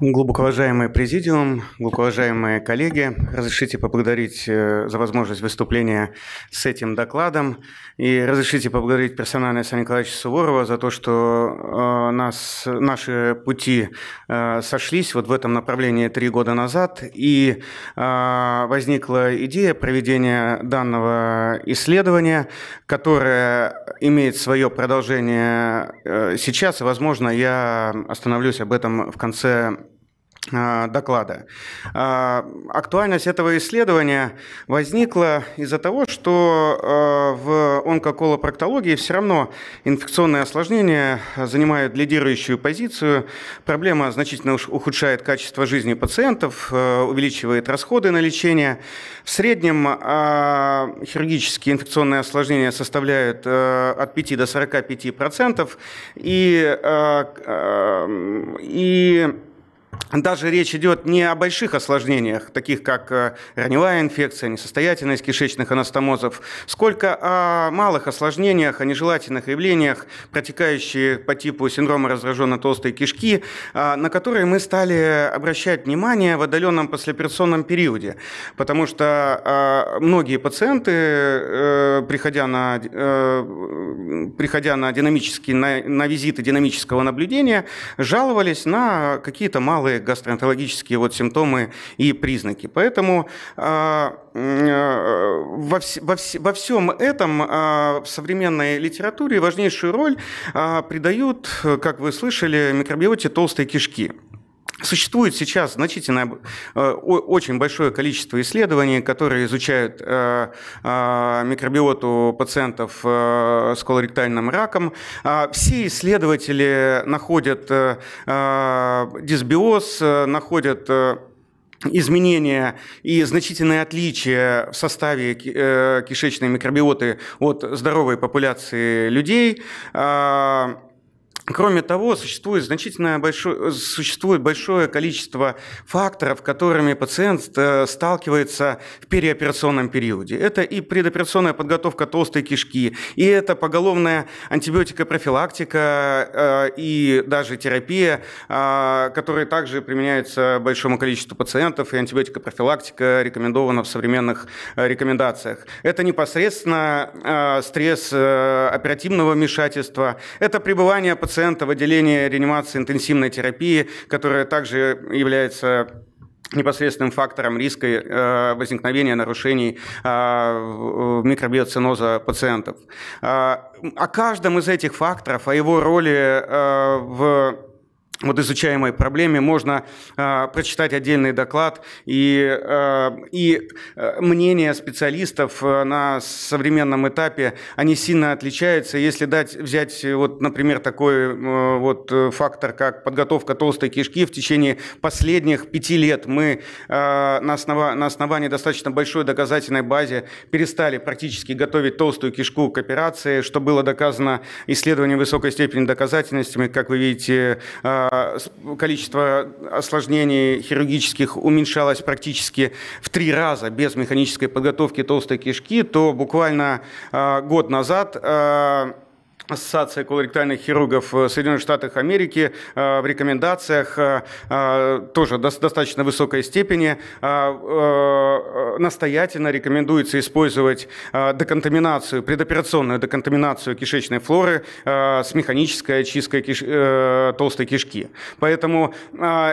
Глубоко президиум, глубоко коллеги, разрешите поблагодарить э, за возможность выступления с этим докладом и разрешите поблагодарить персонально Александра Николаевича Суворова за то, что э, нас, наши пути э, сошлись вот в этом направлении три года назад, и возникла идея проведения данного исследования, которое имеет свое продолжение сейчас, и, возможно, я остановлюсь об этом в конце Э, доклада. Э, актуальность этого исследования возникла из-за того, что э, в онкоколопроктологии все равно инфекционные осложнения занимают лидирующую позицию. Проблема значительно ухудшает качество жизни пациентов, увеличивает расходы на лечение. В среднем хирургические инфекционные осложнения составляют от 5 до 45 процентов. И, и даже речь идет не о больших осложнениях, таких как э, раневая инфекция, несостоятельность кишечных анастомозов, сколько о малых осложнениях, о нежелательных явлениях, протекающие по типу синдрома раздраженно толстой кишки, э, на которые мы стали обращать внимание в отдаленном послеоперационном периоде. Потому что э, многие пациенты, приходя на, приходя на, динамические, на, на визиты динамического наблюдения, жаловались на какие-то малые сигналы, гастроэнтерологические вот симптомы и признаки. Поэтому а, а, во, во, во всем этом а, в современной литературе важнейшую роль придают, как вы слышали, микробиоте толстой кишки. Существует сейчас значительное, э, очень большое количество исследований, которые изучают э, э, микробиоту пациентов с колоректальным раком. А, все исследователи находят дисбиоз, находят изменения и значительные отличия в составе кишечной микробиоты от здоровой популяции людей а, – Кроме того, существует значительное большое, э, существует большое количество факторов, которыми пациент э, сталкивается в переоперационном периоде. Это и предоперационная подготовка толстой кишки, и это поголовная антибиотикопрофилактика э, и даже терапия, которые также применяются большому количеству пациентов, и антибиотикопрофилактика рекомендована в современных рекомендациях. Это непосредственно стресс оперативного вмешательства, это пребывание пациента пациента в отделение реанимации интенсивной терапии, которая также является непосредственным фактором риска э, возникновения нарушений э, микробиоциноза пациентов. Э, о каждом из этих факторов, о его роли в вот изучаемой проблеме, можно э, прочитать отдельный доклад и, э, и а, мнение специалистов на современном этапе, они сильно отличаются. Если дать, взять, э, вот, например, такой э, вот э, фактор, как подготовка толстой кишки, в течение последних пяти лет мы э, на, основа, на основании достаточно большой доказательной базы перестали практически готовить толстую кишку к операции, что было доказано исследованием высокой степени доказательности, как вы видите, э, количество осложнений хирургических уменьшалось практически в три раза без механической подготовки толстой кишки, то буквально а, год назад а, Ассоциация колоректальных хирургов э, Соединенных Штатов Америки э, в рекомендациях э, тоже достаточно высокой степени настоятельно рекомендуется использовать деконтаминацию, предоперационную деконтаминацию кишечной флоры с механической очисткой киш... толстой кишки. Поэтому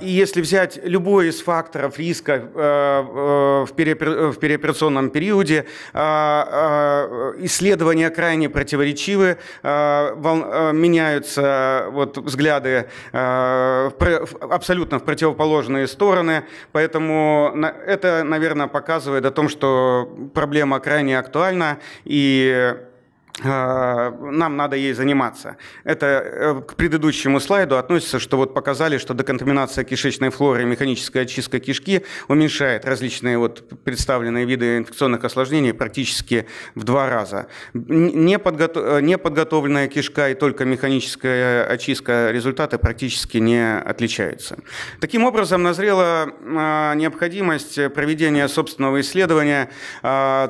и если взять любой из факторов риска в, переопер... в переоперационном периоде, исследования крайне противоречивы. Э, э, меняются э, вот, взгляды абсолютно в противоположные стороны, поэтому это, наверное, показывает о том, что проблема крайне актуальна, и Э, нам надо ей заниматься. Это э, к предыдущему слайду относится, что вот показали, что деконтаминация кишечной флоры и механическая очистка кишки уменьшает различные вот представленные виды инфекционных осложнений практически в два раза. Неподготов... Э, Неподготовленная кишка и только механическая очистка результаты практически не отличаются. Таким образом, назрела необходимость проведения собственного исследования,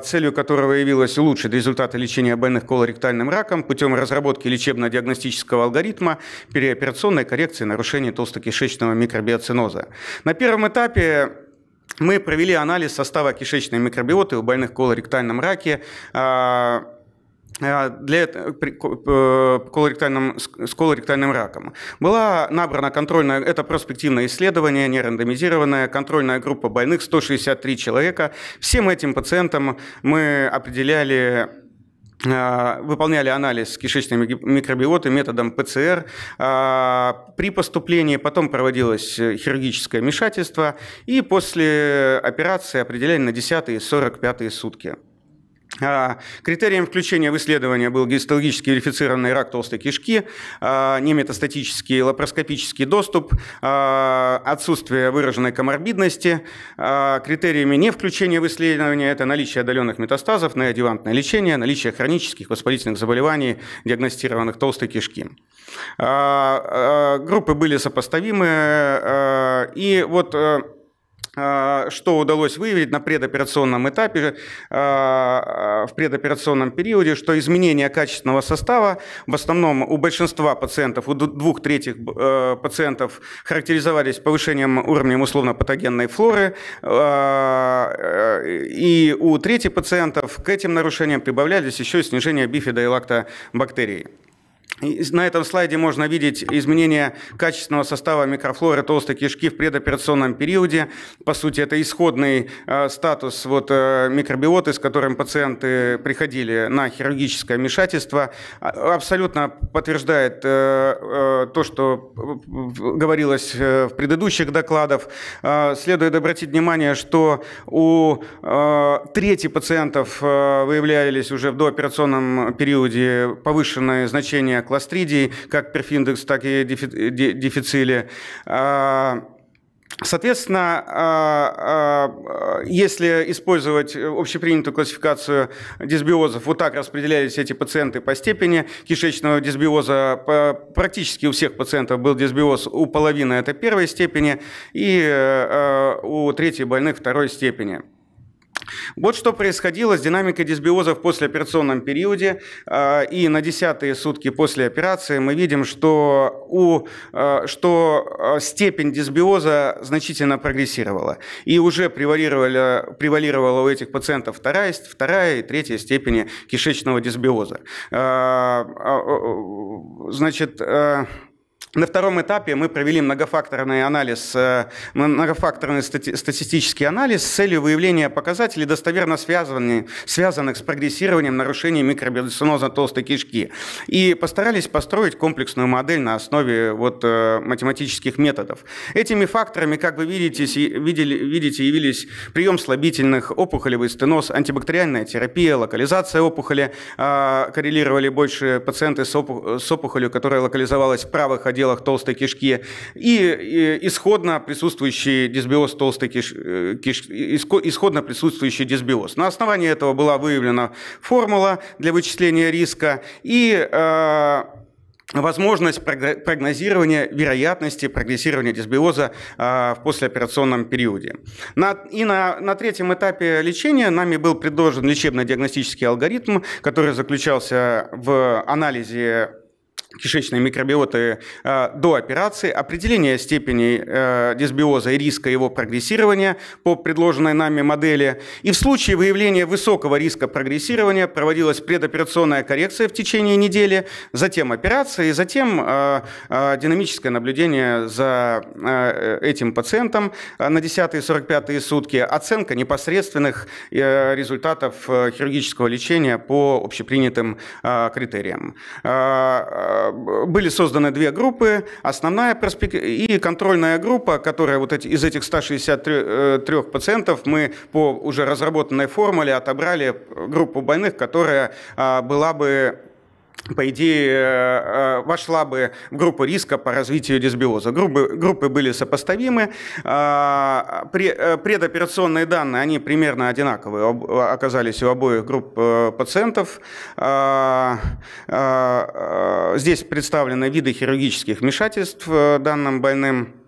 целью которого явилось улучшить результаты лечения больных колонистов колоректальным раком путем разработки лечебно-диагностического алгоритма переоперационной коррекции нарушений толстокишечного микробиоциноза. На первом этапе мы провели анализ состава кишечной микробиоты у больных колоректальном раке а, а, для, при, э, колоректальном, с колоректальным раком. Была набрана контрольная, это проспективное исследование, не нерандомизированная контрольная группа больных, 163 человека. Всем этим пациентам мы определяли Э, выполняли анализ кишечной микробиоты методом ПЦР. Э, при поступлении потом проводилось э, хирургическое вмешательство, и после операции определяли на 10-45 сутки. А, критерием включения в исследование был гистологически верифицированный рак толстой кишки, а, неметастатический лапароскопический доступ, а, отсутствие выраженной коморбидности. Критериями не включения в исследование – это наличие отдаленных метастазов, неодевантное лечение, наличие хронических воспалительных заболеваний, диагностированных толстой кишки. Группы были сопоставимы, и вот э, а, что удалось выявить на предоперационном этапе, а, а, в предоперационном периоде, что изменение качественного состава в основном у большинства пациентов, у двух третьих э, пациентов характеризовались повышением уровня условно-патогенной флоры, э, и у третьих пациентов к этим нарушениям прибавлялись еще и снижение бифидо и лактобактерий. На этом слайде можно видеть изменение качественного состава микрофлоры толстой кишки в предоперационном периоде. По сути, это исходный э, статус вот, э, микробиоты, с которым пациенты приходили на хирургическое вмешательство. А, абсолютно подтверждает э, то, что говорилось в предыдущих докладах. Следует обратить внимание, что у трети пациентов выявлялись уже в дооперационном периоде повышенные значения кластридии, как перфиндекс, так и дефицили. А, соответственно, а, а, если использовать общепринятую классификацию дисбиозов, вот так распределялись эти пациенты по степени кишечного дисбиоза. Практически у всех пациентов был дисбиоз, у половины это первой степени и у третьей больных второй степени. Вот что происходило с динамикой дисбиоза в послеоперационном периоде. А, и на десятые сутки после операции мы видим, что, у, а, что а, степень дисбиоза значительно прогрессировала. И уже превалировала, превалировала у этих пациентов вторая, вторая и третья степени кишечного дисбиоза. Значит, на втором этапе мы провели многофакторный анализ, э, многофакторный стати статистический анализ с целью выявления показателей, достоверно связанных, связанных с прогрессированием нарушений микробиоциноза толстой кишки. И постарались построить комплексную модель на основе вот, э, математических методов. Этими факторами, как вы видите, видели, видите, явились прием слабительных, опухолевый стеноз, антибактериальная терапия, локализация опухоли. А, коррелировали больше пациенты с, с опухолью, которая локализовалась в правых отделах отделах толстой кишки, и исходно присутствующий дисбиоз толстой кишки, киш, э, исходно присутствующий дисбиоз. На основании этого была выявлена формула для вычисления риска, и э, возможность прогнозирования вероятности прогрессирования дисбиоза э, в послеоперационном периоде. и на, на третьем этапе лечения нами был предложен лечебно-диагностический алгоритм, который заключался в анализе кишечной микробиоты э, до операции, определение степени э, дисбиоза и риска его прогрессирования по предложенной нами модели. И в случае выявления высокого риска прогрессирования проводилась предоперационная коррекция в течение недели, затем операция и затем э, э, динамическое наблюдение за э, этим пациентом э, на 10-45 сутки, оценка непосредственных э, результатов э, хирургического лечения по общепринятым э, критериям. Э, э были созданы две группы, основная перспек... и контрольная группа, которая вот эти, из этих 163 э, пациентов мы по уже разработанной формуле отобрали группу больных, которая а, была бы по идее, э, э, вошла бы в группу риска по развитию дисбиоза. Группы, группы были сопоставимы. А, э, предоперационные данные, они примерно одинаковые оказались у обоих групп пациентов. А, а, здесь представлены виды хирургических вмешательств данным больным.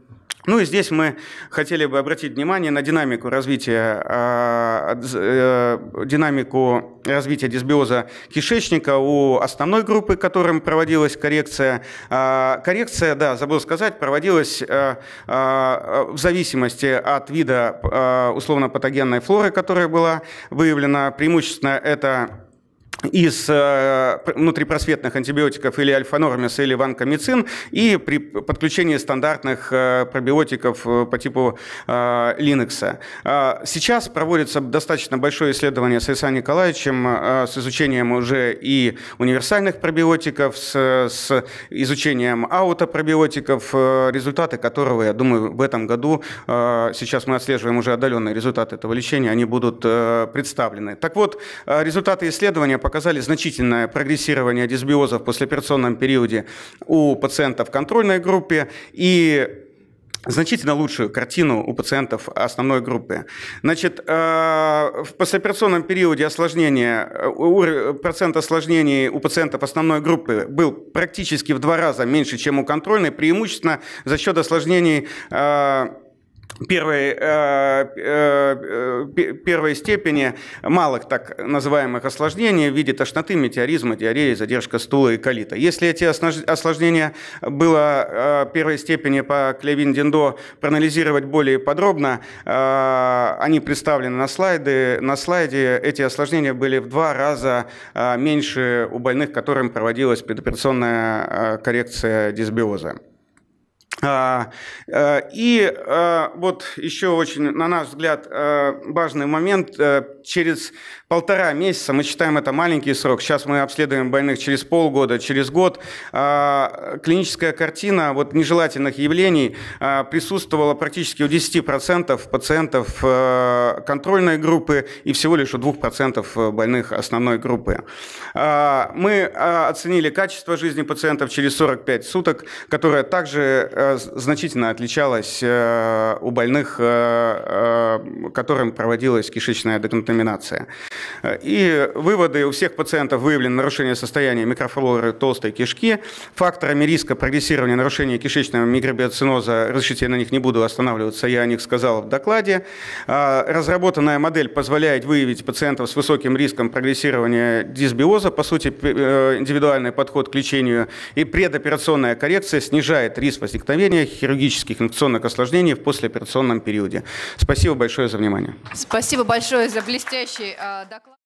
Ну и здесь мы хотели бы обратить внимание на динамику развития, а, э, динамику развития дисбиоза кишечника у основной группы, которым проводилась коррекция. А, коррекция, да, забыл сказать, проводилась э, э, в зависимости от вида условно-патогенной флоры, которая была выявлена. Преимущественно это из э, внутрипросветных антибиотиков или альфа альфанормис, или ванкомицин, и при подключении стандартных э, пробиотиков э, по типу э, Linux. Э, сейчас проводится достаточно большое исследование с Исаем Николаевичем с изучением уже и универсальных пробиотиков, с, изучением аутопробиотиков, результаты которого, я думаю, в этом году, сейчас мы отслеживаем уже отдаленные результаты этого лечения, они будут представлены. Так вот, результаты исследования показывают, показали значительное прогрессирование дисбиоза в послеоперационном периоде у пациентов в контрольной группе и значительно лучшую картину у пациентов основной группы. Значит, э, в послеоперационном периоде осложнения, э, процент осложнений у пациентов основной группы был практически в два раза меньше, чем у контрольной, преимущественно за счет осложнений э, первой, э, э, э первой степени малых так называемых осложнений в виде тошноты, метеоризма, диареи, задержка стула и колита. Если эти осложнения было э, первой степени по Клевин-Диндо проанализировать более подробно, э, они представлены на, слайды, на слайде. Эти осложнения были в два раза э, меньше у больных, которым проводилась предоперационная коррекция дисбиоза. А, э, и э, вот еще очень, на наш взгляд, э, важный момент. Через полтора месяца, мы считаем это маленький срок, сейчас мы обследуем больных через полгода, через год, а, клиническая картина вот нежелательных явлений а, присутствовала практически у 10% пациентов э, контрольной группы и всего лишь у 2% э, больных основной группы. А, мы оценили качество жизни пациентов через 45 суток, которое также э, значительно отличалось у больных, которым проводилась кишечная деконтаминация. И выводы у всех пациентов выявлено нарушение состояния микрофлоры толстой кишки, факторами риска прогрессирования нарушения кишечного микробиоциноза, разрешите, я на них не буду останавливаться, я о них сказал в докладе. А, разработанная модель позволяет выявить пациентов с высоким риском прогрессирования дисбиоза, по сути, э, индивидуальный подход к лечению и предоперационная коррекция снижает риск возникновения хирургических инфекционных осложнений в послеоперационном периоде. Спасибо большое за внимание. Спасибо большое за блестящий а, доклад.